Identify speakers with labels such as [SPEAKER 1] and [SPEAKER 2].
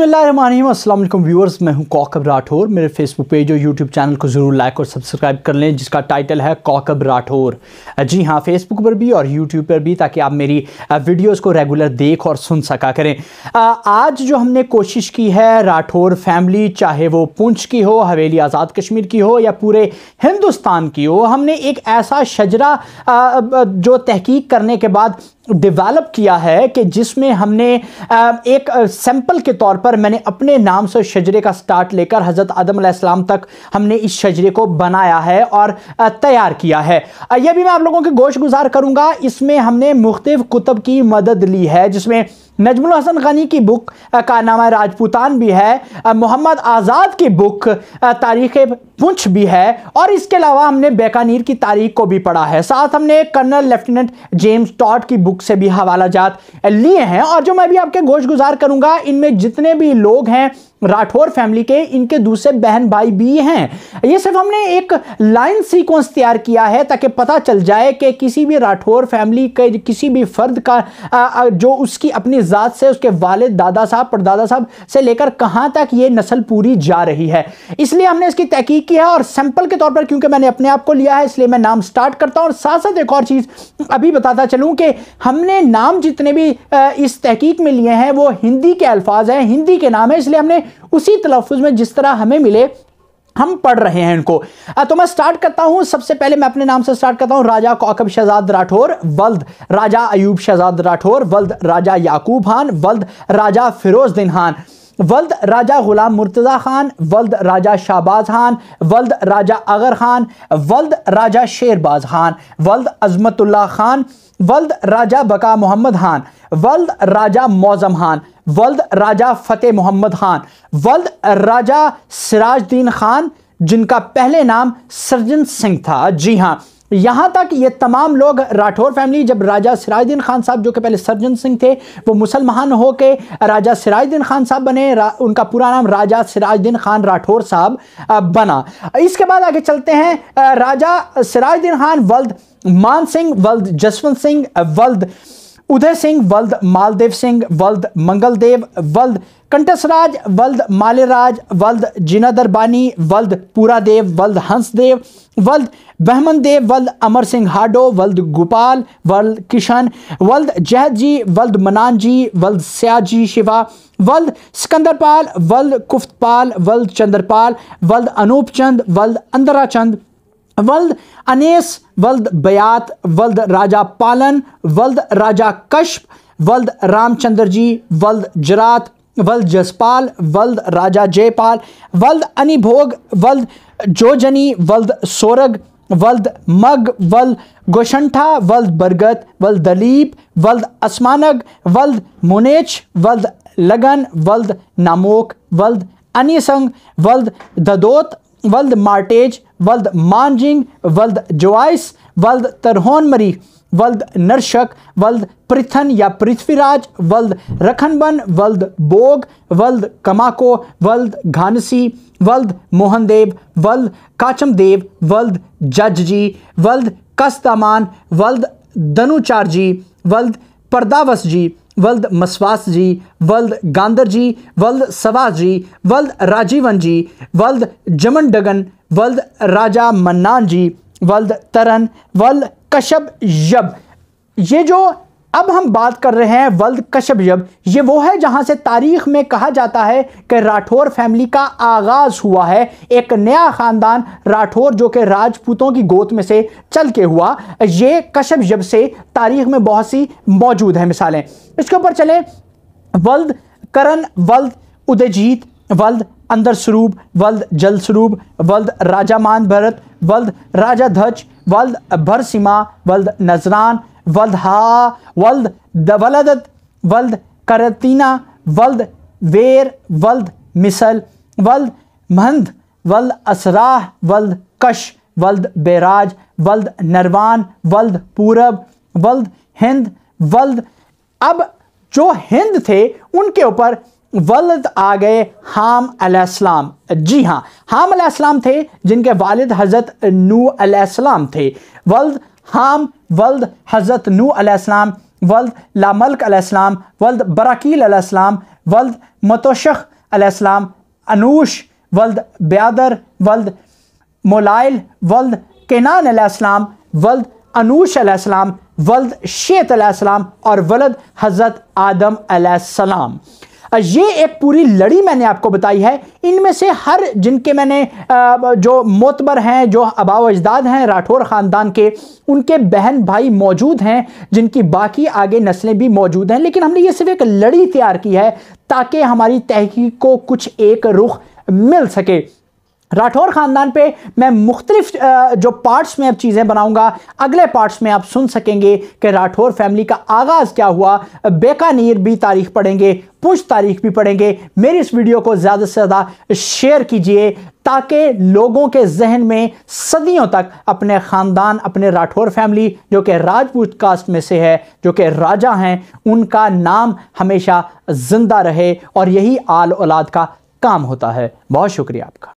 [SPEAKER 1] अस्सलाम व्यूअर्स मैं हूं कौकब राठौर मेरे फेसबुक पेज और यूट्यूब चैनल को ज़रूर लाइक और सब्सक्राइब कर लें जिसका टाइटल है कौकब राठौर जी हाँ फेसबुक पर भी और यूट्यूब पर भी ताकि आप मेरी वीडियोस को रेगुलर देख और सुन सका करें आज जो हमने कोशिश की है राठौर फैमिली चाहे वो पुंछ की हो हवेली आज़ाद कश्मीर की हो या पूरे हिंदुस्तान की हो हमने एक ऐसा शजरा जो तहकीक करने के बाद डेवलप किया है कि जिसमें हमने एक सैंपल के तौर पर मैंने अपने नाम से शजरे का स्टार्ट लेकर हज़रत आदम आदम तक हमने इस शजरे को बनाया है और तैयार किया है यह भी मैं आप लोगों के गोश गुजार करूँगा इसमें हमने मुख्तफ कुतब की मदद ली है जिसमें नजमुल हसन गनी की बुक कारनामा राजपूतान भी है मोहम्मद आज़ाद की बुक तारीख पुंछ भी है और इसके अलावा हमने बेकानीर की तारीख को भी पढ़ा है साथ हमने कर्नल लेफ्टिनेंट जेम्स टॉट की बुक से भी हवाला जात लिए हैं और जो मैं भी आपके गोश गुजार करूँगा इनमें जितने भी लोग हैं राठौर फैमिली के इनके दूसरे बहन भाई भी हैं ये सिर्फ हमने एक लाइन सीक्वेंस तैयार किया है ताकि पता चल जाए कि किसी भी राठौर फैमिली के किसी भी फ़र्द का जो उसकी अपनी ज़ात से उसके वाले दादा साहब परदादा साहब से लेकर कहाँ तक ये नस्ल पूरी जा रही है इसलिए हमने इसकी तहकीक की है और सैंपल के तौर पर क्योंकि मैंने अपने आप को लिया है इसलिए मैं नाम स्टार्ट करता हूँ और साथ साथ एक और चीज़ अभी बताता चलूँ कि हमने नाम जितने भी इस तहकीक में लिए हैं वो हिंदी के अल्फाज हैं हिंदी के नाम है इसलिए हमने उसी तलफुज में जिस तरह हमें मिले हम पढ़ रहे हैं इनको तो मैं स्टार्ट करता हूं सबसे पहले मैं अपने नाम से स्टार्ट करता हूं राजा कौकब शहजाद राठौर वल्द राजा अयूब शहजाद राठौर वल्द राजा याकूब खान वल्द राजा फिरोज दिन खान वल्द राजा गुलाम मुर्तज़ा खान वल्द राजा शाहबाज खान वल्द राजा अगर खान वल्द राजा शेरबाज खान वल्द अजमतुल्ला खान वल्द राजा बका मोहम्मद खान वल्द राजा मौजम खान वल्द राजा फ़तेह मोहम्मद खान वल्द राजा सिराजद्दीन खान जिनका पहले नाम सरजन सिंह था जी हाँ यहां तक ये तमाम लोग राठौर फैमिली जब राजा सिराजुद्दीन खान साहब जो कि पहले सरजन सिंह थे वो मुसलमान होकर राजा सिराजुद्दीन खान साहब बने उनका पूरा नाम राजा सिराजुद्दीन खान राठौर साहब बना इसके बाद आगे चलते हैं राजा सिराजुद्दीन खान वल्द मान सिंह वल्द जसवंत सिंह वल्द उदय सिंह वल्द मालदेव सिंह वल्द मंगलदेव वल्द कंटसराज वल्द मालेराज वल्द जिनादरबानी वल्द पूरादेव वल्द हंसदेव वल्द बहमन देव वल्द अमर सिंह हाडो वल्द गोपाल वल्द किशन वल्द जहद जी वल्द मनान जी वल्द सयाजी शिवा वल्द सिकंदरपाल वल्द कुफ्तपाल वल्द चंद्रपाल वल्द अनूप चंद वल्द अंदरा चंद वल्द अनेस वल्द बयात वल्द राजा पालन वल्द राजा कश्प वल्द रामचंद्र जी वल्द जरात वल्द जसपाल वल्द राजा जयपाल वल्द अनिभोग वल्द जोजनी वल्द सोरग वल्द मग वल्द गोशंठा वल्द बरगत वल्द दलीप वल्द असमानग वल्द मुनेच वल्द लगन वल्द नामोक वल्द अनिसंग वल्द ददोत वल्द मार्टेज वल्द मानजिंग वल्द जोइस वल्द तरहोनमरी वल्द नरशक वल्द पृथन या पृथ्वीराज वल्द रखनबन वल्द बोग वल्द कमाको वल्द घानसी वल्द मोहनदेव वल्द काचमदेव वल्द जज जी वल्द कस्तामान वल्द दनुचार जी वल्द परदावस जी वल्द मसवास जी वल्द गांधर जी वल्द सवास जी वल्द राजीवन जी वल्द जमन डगन वल्द राजा मन्नान जी वल्द तरन वल्द कश्यप यब ये जो अब हम बात कर रहे हैं वल्द कश्यप ये वो है जहां से तारीख में कहा जाता है कि राठौर फैमिली का आगाज हुआ है एक नया खानदान राठौर जो कि राजपूतों की गोद में से चल के हुआ ये कश्यप से तारीख में बहुत सी मौजूद है मिसालें इसके ऊपर चले वल्द करण वल्द उदयजीत वल्द अंदर स्वरूप वल्द जल स्वरूप वल्द राजा मान भरत वल्द राजा धज वल्द भरसीमा वल्द नजरान वल्द हा वल्द दवलदत वल्द करतीना वल्द वेर वल्द मिसल वल्द महंद वल्द असराह वल्द कश वल्द बेराज वल्द नरवान वल्द पूरब वल्द हिंद वल्द अब जो हिंद थे उनके ऊपर वल्द आ गए हाम अलैहिस्सलाम जी हाँ हाम अलैहिस्सलाम थे जिनके वालिद हज़रत नू अलैहिस्सलाम थे वल्द हाम वल्द हज़रत नू आसमाम वल्द लामल्क आसमाम वल्द बराकील आसमाम वल्द मतोशख आसमाम अनूश वल्द ब्यादर वल्द मोलाइल वल्द केनान आसमाम वल्द अनूश आसमाम वल्द शेत अम और वल्द हज़रत आदम आसमाम ये एक पूरी लड़ी मैंने आपको बताई है इनमें से हर जिनके मैंने जो मोतबर हैं जो अबाव अजदाद हैं राठौर ख़ानदान के उनके बहन भाई मौजूद हैं जिनकी बाकी आगे नस्लें भी मौजूद हैं लेकिन हमने ये सिर्फ एक लड़ी तैयार की है ताकि हमारी तहकीक को कुछ एक रुख मिल सके राठौर ख़ानदान पे मैं मुख्तलिफ जो पार्ट्स में अब चीज़ें बनाऊंगा अगले पार्ट्स में आप सुन सकेंगे कि राठौर फैमिली का आगाज़ क्या हुआ बेकानीर भी तारीख पढ़ेंगे पूछ तारीख भी पढ़ेंगे मेरी इस वीडियो को ज़्यादा से ज़्यादा शेयर कीजिए ताकि लोगों के जहन में सदियों तक अपने ख़ानदान अपने राठौर फैमिली जो कि राजपूत कास्ट में से है जो कि राजा हैं उनका नाम हमेशा ज़िंदा रहे और यही आल औलाद का काम होता है बहुत शुक्रिया आपका